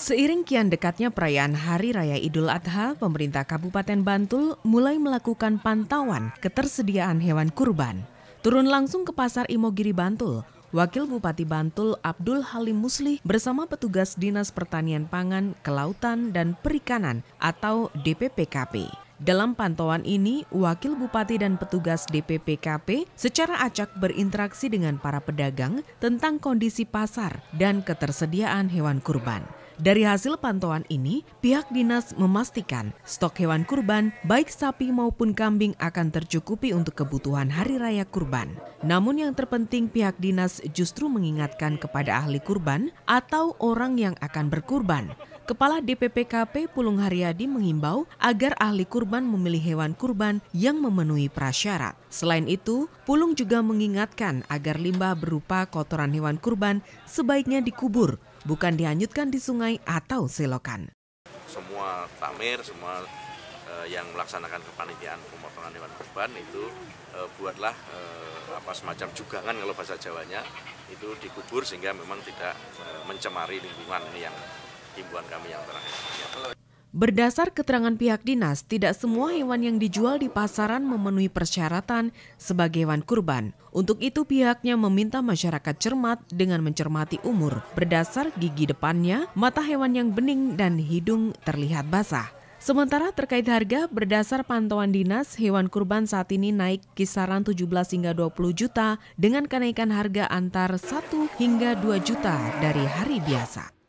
Seiring kian dekatnya perayaan Hari Raya Idul Adha, pemerintah Kabupaten Bantul mulai melakukan pantauan ketersediaan hewan kurban. Turun langsung ke pasar Imogiri Bantul, Wakil Bupati Bantul Abdul Halim Muslih bersama petugas Dinas Pertanian Pangan, Kelautan, dan Perikanan atau DPPKP. Dalam pantauan ini, Wakil Bupati dan petugas DPPKP secara acak berinteraksi dengan para pedagang tentang kondisi pasar dan ketersediaan hewan kurban. Dari hasil pantauan ini, pihak dinas memastikan stok hewan kurban baik sapi maupun kambing akan tercukupi untuk kebutuhan hari raya kurban. Namun yang terpenting pihak dinas justru mengingatkan kepada ahli kurban atau orang yang akan berkurban. Kepala DPPKP Pulung Haryadi mengimbau agar ahli kurban memilih hewan kurban yang memenuhi prasyarat. Selain itu, Pulung juga mengingatkan agar limbah berupa kotoran hewan kurban sebaiknya dikubur bukan dihanyutkan di sungai atau selokan. Semua tamir, semua eh, yang melaksanakan kepanitiaan pemotongan hewan kurban itu e, buatlah e, apa semacam jugangan kalau bahasa Jawanya itu dikubur sehingga memang tidak e, mencemari lingkungan ini yang himbuan kami yang terakhir. Berdasar keterangan pihak dinas, tidak semua hewan yang dijual di pasaran memenuhi persyaratan sebagai hewan kurban. Untuk itu pihaknya meminta masyarakat cermat dengan mencermati umur berdasar gigi depannya, mata hewan yang bening dan hidung terlihat basah. Sementara terkait harga, berdasar pantauan dinas, hewan kurban saat ini naik kisaran 17 hingga 20 juta dengan kenaikan harga antar 1 hingga 2 juta dari hari biasa.